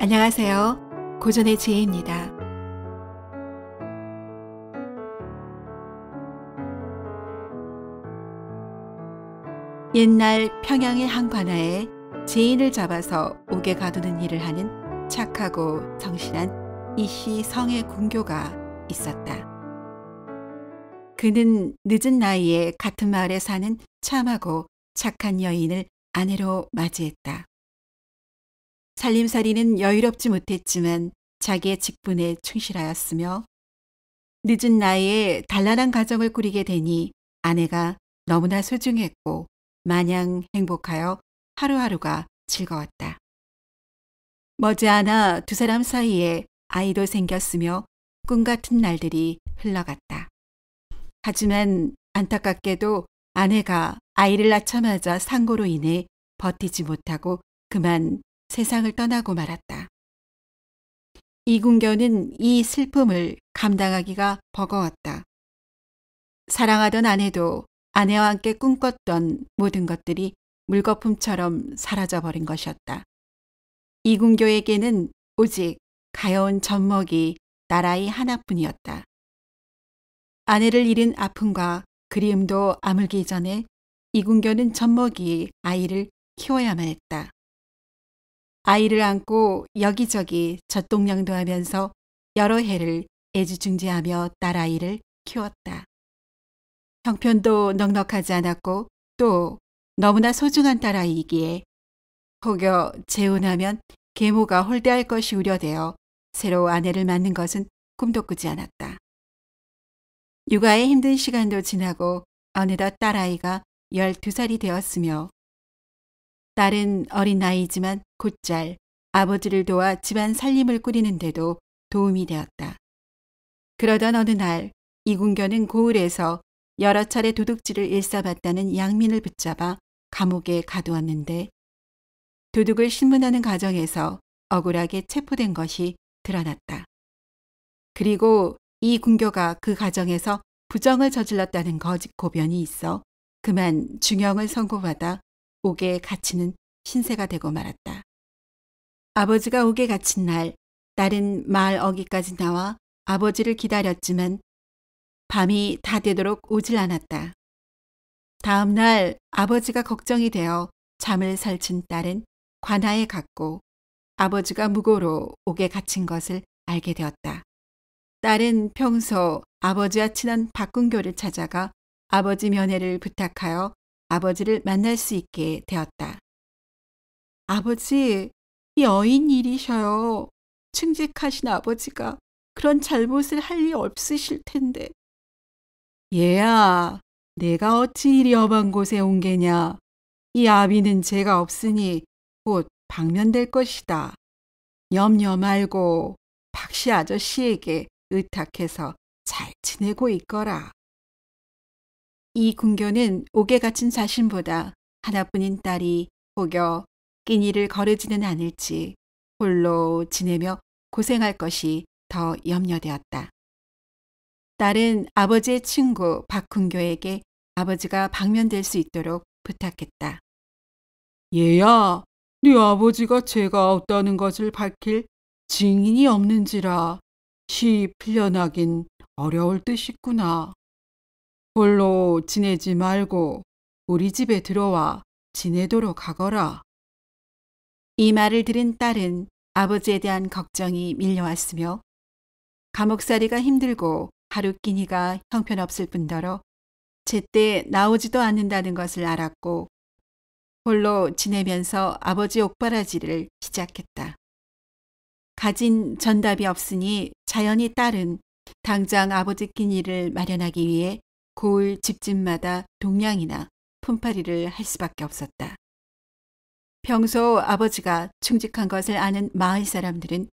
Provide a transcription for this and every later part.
안녕하세요. 고전의 지혜입니다. 옛날 평양의 한 관아에 지인을 잡아서 옥에 가두는 일을 하는 착하고 성실한 이씨 성의 공교가 있었다. 그는 늦은 나이에 같은 마을에 사는 참하고 착한 여인을 아내로 맞이했다. 살림살이는 여유롭지 못했지만 자기의 직분에 충실하였으며 늦은 나이에 단란한 가정을 꾸리게 되니 아내가 너무나 소중했고 마냥 행복하여 하루하루가 즐거웠다. 머지않아 두 사람 사이에 아이도 생겼으며 꿈 같은 날들이 흘러갔다. 하지만 안타깝게도 아내가 아이를 낳자마자 상고로 인해 버티지 못하고 그만 세상을 떠나고 말았다. 이궁견은 이 슬픔을 감당하기가 버거웠다. 사랑하던 아내도 아내와 함께 꿈꿨던 모든 것들이 물거품처럼 사라져버린 것이었다. 이궁교에게는 오직 가여운 젖먹이 나라의 하나뿐이었다. 아내를 잃은 아픔과 그리움도 아물기 전에 이궁교는 젖먹이 아이를 키워야만 했다. 아이를 안고 여기저기 젖동량도 하면서 여러 해를 애지중지하며 딸아이를 키웠다. 형편도 넉넉하지 않았고 또 너무나 소중한 딸아이이기에 혹여 재혼하면 계모가 홀대할 것이 우려되어 새로 아내를 맞는 것은 꿈도 꾸지 않았다. 육아의 힘든 시간도 지나고 어느덧 딸아이가 12살이 되었으며 딸은 어린 나이지만 곧잘 아버지를 도와 집안 살림을 꾸리는데도 도움이 되었다. 그러던 어느 날 이군견은 고을에서 여러 차례 도둑질을 일삼았다는 양민을 붙잡아 감옥에 가두었는데 도둑을 신문하는 과정에서 억울하게 체포된 것이 드러났다. 그리고 이 군교가 그 가정에서 부정을 저질렀다는 거짓 고변이 있어 그만 중형을 선고받아 옥에 갇히는 신세가 되고 말았다. 아버지가 옥에 갇힌 날 딸은 마을 어귀까지 나와 아버지를 기다렸지만 밤이 다 되도록 오질 않았다. 다음 날 아버지가 걱정이 되어 잠을 설친 딸은 관하에 갔고 아버지가 무고로 옥에 갇힌 것을 알게 되었다. 딸은 평소 아버지와 친한 박군교를 찾아가 아버지 면회를 부탁하여 아버지를 만날 수 있게 되었다. 아버지, 여인 일이셔요. 충직하신 아버지가 그런 잘못을 할 리 없으실 텐데. 얘야, 내가 어찌 이리 엄한 곳에 온 게냐. 이 아비는 죄가 없으니 곧 방면될 것이다. 염려 말고 박씨 아저씨에게 의탁해서 잘 지내고 있거라. 이 궁교는 옥에 갇힌 자신보다 하나뿐인 딸이 혹여 끼니를 거르지는 않을지 홀로 지내며 고생할 것이 더 염려되었다. 딸은 아버지의 친구 박훈교에게 아버지가 방면될 수 있도록 부탁했다. 얘야, 네 아버지가 죄가 없다는 것을 밝힐 증인이 없는지라 시 풀려나긴 어려울 듯 싶구나. 홀로 지내지 말고 우리 집에 들어와 지내도록 하거라. 이 말을 들은 딸은 아버지에 대한 걱정이 밀려왔으며 감옥살이가 힘들고 하루 끼니가 형편없을 뿐더러 제때 나오지도 않는다는 것을 알았고 홀로 지내면서 아버지 옥바라지를 시작했다. 가진 전답이 없으니 자연히 딸은 당장 아버지 끼니를 마련하기 위해 골 집집마다 동냥이나 품팔이를 할 수밖에 없었다. 평소 아버지가 충직한 것을 아는 마을 사람들은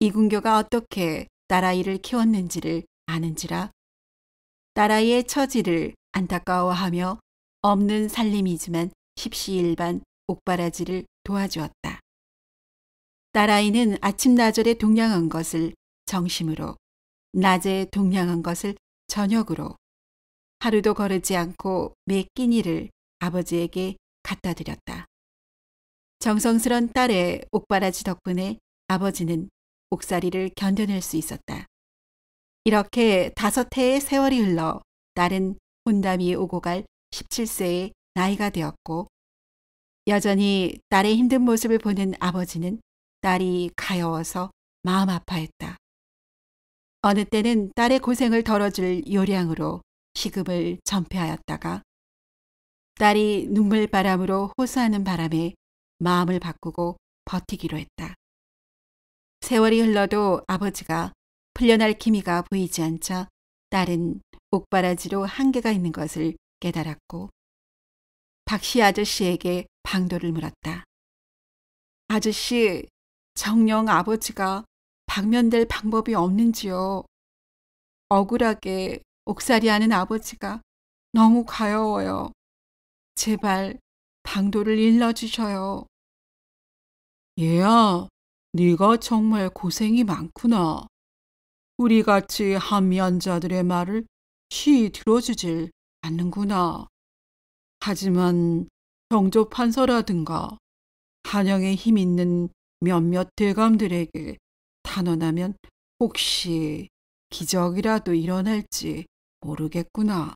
이군교가 어떻게 딸아이를 키웠는지를 아는지라 딸아이의 처지를 안타까워하며 없는 살림이지만 십시일반 옥바라지를 도와주었다. 딸아이는 아침나절에 동냥한 것을 정심으로, 낮에 동냥한 것을 저녁으로, 하루도 거르지 않고 매 끼니를 아버지에게 갖다 드렸다. 정성스런 딸의 옥바라지 덕분에 아버지는 옥살이를 견뎌낼 수 있었다. 이렇게 다섯 해의 세월이 흘러 딸은 혼담이 오고 갈 17세의 나이가 되었고 여전히 딸의 힘든 모습을 보는 아버지는 딸이 가여워서 마음 아파했다. 어느 때는 딸의 고생을 덜어줄 요량으로 희급을 전폐하였다가 딸이 눈물바람으로 호소하는 바람에 마음을 바꾸고 버티기로 했다. 세월이 흘러도 아버지가 풀려날 기미가 보이지 않자 딸은 옥바라지로 한계가 있는 것을 깨달았고 박씨 아저씨에게 방도를 물었다. 아저씨, 정령 아버지가 방면될 방법이 없는지요? 억울하게 옥살이하는 아버지가 너무 가여워요. 제발 방도를 일러주셔요. 얘야, 네가 정말 고생이 많구나. 우리 같이 한면자들의 말을 쉬 들어주질 않는구나. 하지만 정조 판서라든가 한영의힘 있는 몇몇 대감들에게 단언하면 혹시 기적이라도 일어날지 모르겠구나.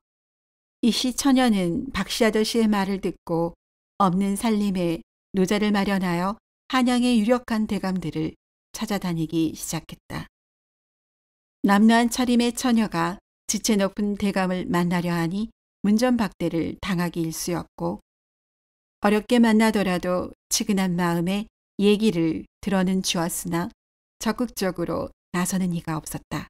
이씨 처녀는 박씨 아저씨의 말을 듣고 없는 살림에 노자를 마련하여 한양의 유력한 대감들을 찾아다니기 시작했다. 남루한 차림의 처녀가 지체 높은 대감을 만나려 하니 문전박대를 당하기 일쑤였고 어렵게 만나더라도 치근한 마음에 얘기를 들어는 주었으나 적극적으로 나서는 이가 없었다.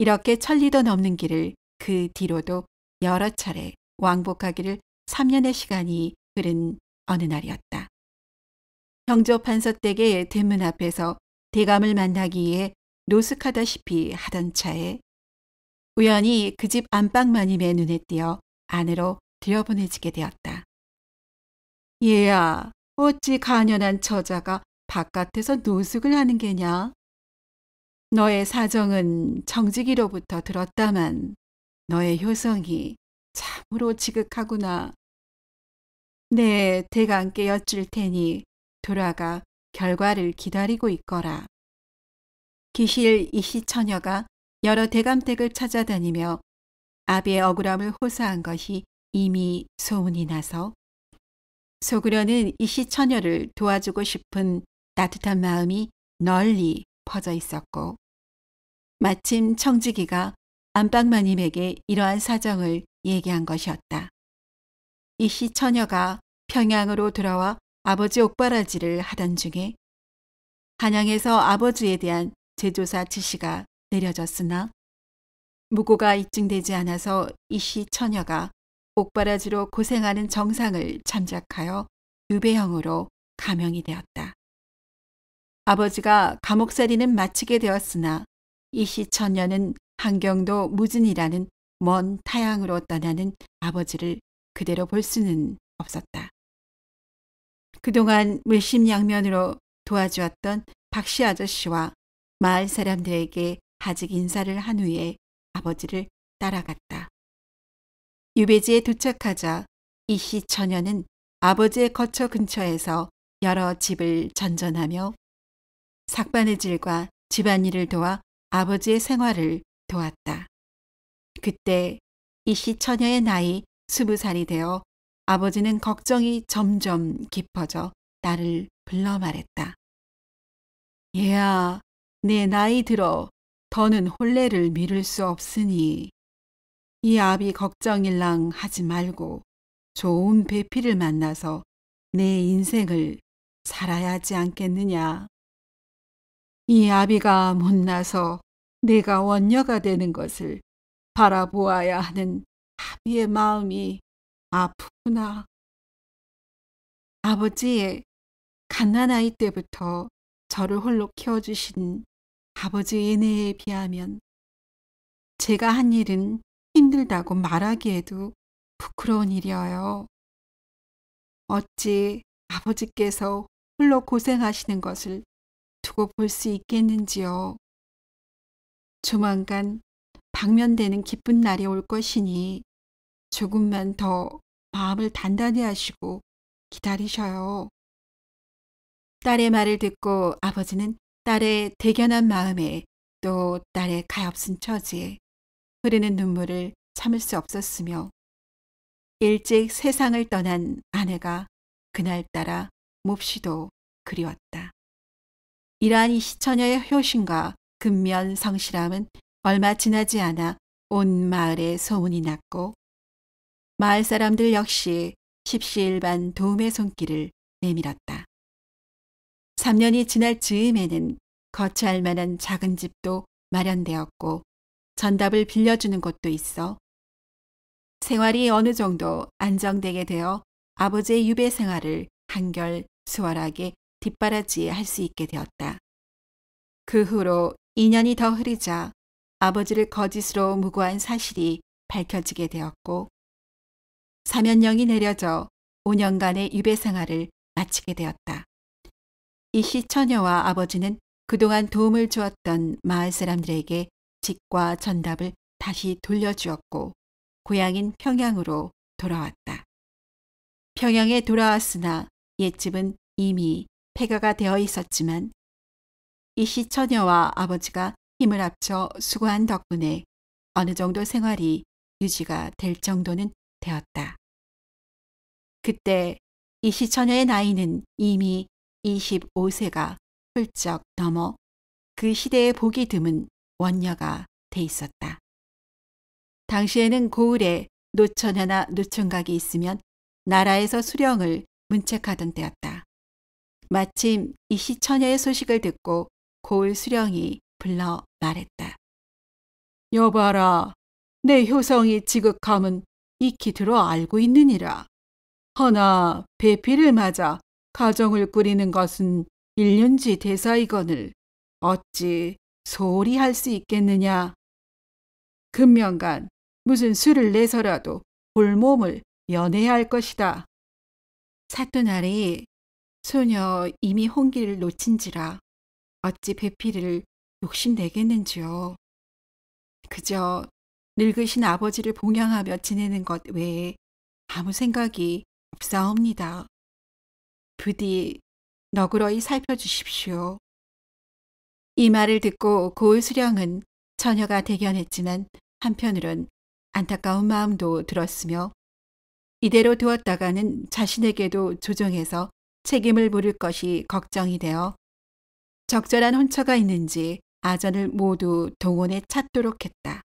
이렇게 천리도 넘는 길을 그 뒤로도 여러 차례 왕복하기를 3년의 시간이 흐른 어느 날이었다. 형조 판서댁의 대문 앞에서 대감을 만나기 위 노숙하다시피 하던 차에 우연히 그 집 안방마님의 눈에 띄어 안으로 들여보내지게 되었다. 얘야, 어찌 가련한 처자가 바깥에서 노숙을 하는 게냐? 너의 사정은 정직이로부터 들었다만 너의 효성이 참으로 지극하구나. 네, 대강께 여쭐 테니 돌아가 결과를 기다리고 있거라. 기실 이시처녀가 여러 대감댁을 찾아다니며 아비의 억울함을 호소한 것이 이미 소문이 나서 소그려는 이시처녀를 도와주고 싶은 따뜻한 마음이 널리 퍼져 있었고 마침 청지기가 안방마님에게 이러한 사정을 얘기한 것이었다. 이 씨 처녀가 평양으로 돌아와 아버지 옥바라지를 하던 중에 한양에서 아버지에 대한 제조사 지시가 내려졌으나 무고가 입증되지 않아서 이 씨 처녀가 옥바라지로 고생하는 정상을 참작하여 유배형으로 감형이 되었다. 아버지가 감옥살이는 마치게 되었으나 이시 처녀는 한경도 무진이라는 먼 타향으로 떠나는 아버지를 그대로 볼 수는 없었다. 그동안 물심양면으로 도와주었던 박씨 아저씨와 마을 사람들에게 아직 인사를 한 후에 아버지를 따라갔다. 유배지에 도착하자 이씨 처녀는 아버지의 거처 근처에서 여러 집을 전전하며 삭반의 질과 집안일을 도와 아버지의 생활을 도왔다. 그때 이시 처녀의 나이 스무 살이 되어 아버지는 걱정이 점점 깊어져 나를 불러 말했다. 얘야, 내 나이 들어 더는 혼례를 미룰 수 없으니 이 아비 걱정일랑 하지 말고 좋은 배필을 만나서 내 인생을 살아야 지 않겠느냐. 이 아비가 못나서 내가 원녀가 되는 것을 바라보아야 하는 아비의 마음이 아프구나. 아버지의 갓난아이 때부터 저를 홀로 키워주신 아버지의 은혜에 비하면 제가 한 일은 힘들다고 말하기에도 부끄러운 일이어요. 어찌 아버지께서 홀로 고생하시는 것을 두고 볼 수 있겠는지요. 조만간 방면되는 기쁜 날이 올 것이니 조금만 더 마음을 단단히 하시고 기다리셔요. 딸의 말을 듣고 아버지는 딸의 대견한 마음에 또 딸의 가엾은 처지에 흐르는 눈물을 참을 수 없었으며 일찍 세상을 떠난 아내가 그날따라 몹시도 그리웠다. 이러한 이 시처녀의 효심과 근면 성실함은 얼마 지나지 않아 온 마을에 소문이 났고 마을 사람들 역시 십시일반 도움의 손길을 내밀었다. 3년이 지날 즈음에는 거처할 만한 작은 집도 마련되었고 전답을 빌려주는 곳도 있어 생활이 어느 정도 안정되게 되어 아버지의 유배 생활을 한결 수월하게 뒷바라지할 수 있게 되었다. 그 후로 2년이 더 흐르자 아버지를 거짓으로 무고한 사실이 밝혀지게 되었고 사면령이 내려져 5년간의 유배 생활을 마치게 되었다. 이시 처녀와 아버지는 그동안 도움을 주었던 마을 사람들에게 직과 전답을 다시 돌려주었고 고향인 평양으로 돌아왔다. 평양에 돌아왔으나 옛집은 이미 폐가가 되어 있었지만 이시 처녀와 아버지가 힘을 합쳐 수고한 덕분에 어느 정도 생활이 유지가 될 정도는 되었다. 그때 이시 처녀의 나이는 이미 25세가 훌쩍 넘어 그 시대에 보기 드문 원녀가 돼 있었다. 당시에는 고을에 노처녀나 노총각이 있으면 나라에서 수령을 문책하던 때였다. 마침 이시처녀의 소식을 듣고 고을 수령이 불러 말했다. 여봐라, 내 효성이 지극함은 익히 들어 알고 있느니라. 허나 배필을 맞아 가정을 꾸리는 것은 일륜지 대사이거늘 어찌 소홀히 할 수 있겠느냐. 금명간 무슨 수를 내서라도 볼몸을 연애할 것이다. 사또나리 소녀 이미 홍기를 놓친지라 어찌 배필을 욕심내겠는지요. 그저 늙으신 아버지를 봉양하며 지내는 것 외에 아무 생각이 없사옵니다. 부디 너그러이 살펴주십시오. 이 말을 듣고 고을 수령은 처녀가 대견했지만 한편으론 안타까운 마음도 들었으며 이대로 두었다가는 자신에게도 조정해서 책임을 물을 것이 걱정이 되어 적절한 혼처가 있는지 아전을 모두 동원에 찾도록 했다.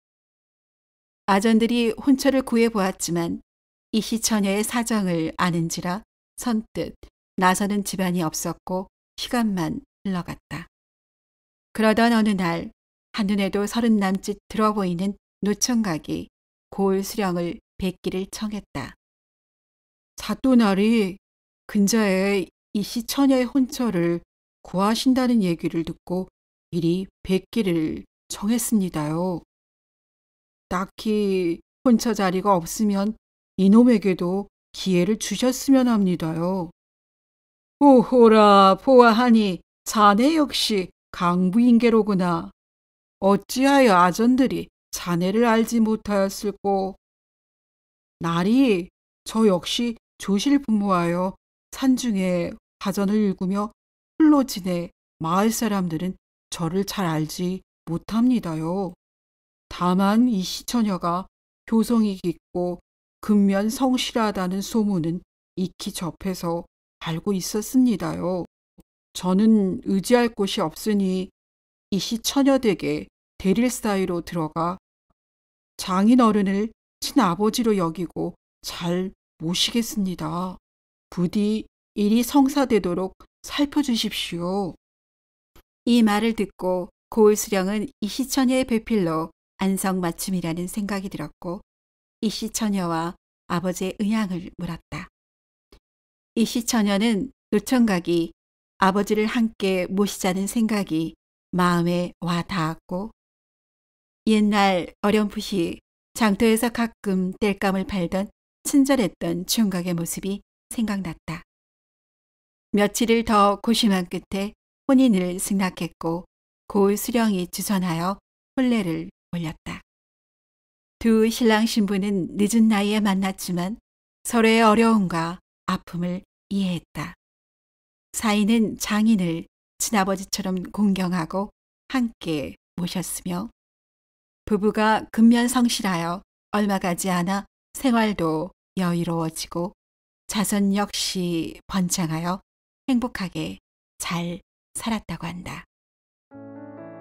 아전들이 혼처를 구해보았지만 이시처녀의 사정을 아는지라 선뜻 나서는 집안이 없었고 시간만 흘러갔다. 그러던 어느 날 한눈에도 서른 남짓 들어 보이는 노천각이 고을 수령을 뵙기를 청했다. 사또나리 근자에 이 시처녀의 혼처를 구하신다는 얘기를 듣고 미리 뵙기를 정했습니다요. 딱히 혼처 자리가 없으면 이놈에게도 기회를 주셨으면 합니다요. 오호라 보아하니 자네 역시 강부인계로구나. 어찌하여 아전들이 자네를 알지 못하였을꼬. 날이 저 역시 조실 부모하여 산중에 가전을 읽으며 홀로 지내 마을 사람들은 저를 잘 알지 못합니다요. 다만 이 시처녀가 교성이 깊고 근면 성실하다는 소문은 익히 접해서 알고 있었습니다요. 저는 의지할 곳이 없으니 이 시처녀댁에 대릴 사이로 들어가 장인 어른을 친아버지로 여기고 잘 모시겠습니다. 부디 일이 성사되도록 살펴주십시오. 이 말을 듣고 고을수령은 이시천여의 배필로 안성맞춤이라는 생각이 들었고 이시천여와 아버지의 의향을 물었다. 이시천여는 노천각이 아버지를 함께 모시자는 생각이 마음에 와 닿았고 옛날 어렴풋이 장터에서 가끔 땔감을 팔던 친절했던 총각의 모습이 생각났다. 며칠을 더 고심한 끝에 혼인을 승낙했고 고을 수령이 주선하여 혼례를 올렸다. 두 신랑 신부는 늦은 나이에 만났지만 서로의 어려움과 아픔을 이해했다. 사인은 장인을 친아버지처럼 공경하고 함께 모셨으며 부부가 근면 성실하여 얼마 가지 않아 생활도 여유로워지고 자선 역시 번창하여 행복하게 잘 살았다고 한다.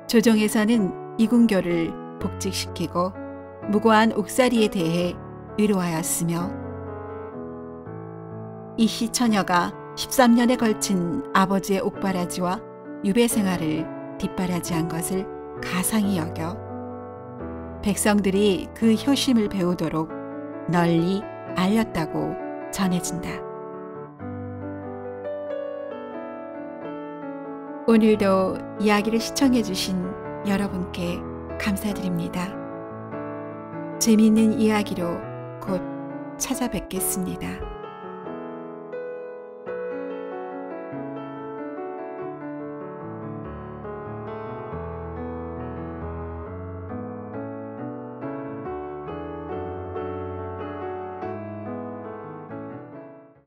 조정에서는 이군교를 복직시키고 무고한 옥살이에 대해 위로하였으며 이희 처녀가 13년에 걸친 아버지의 옥바라지와 유배 생활을 뒷바라지한 것을 가상히 여겨 백성들이 그 효심을 배우도록 널리 알렸다고 전해진다. 오늘도 이야기를 시청해주신 여러분께 감사드립니다. 재미있는 이야기로 곧 찾아뵙겠습니다.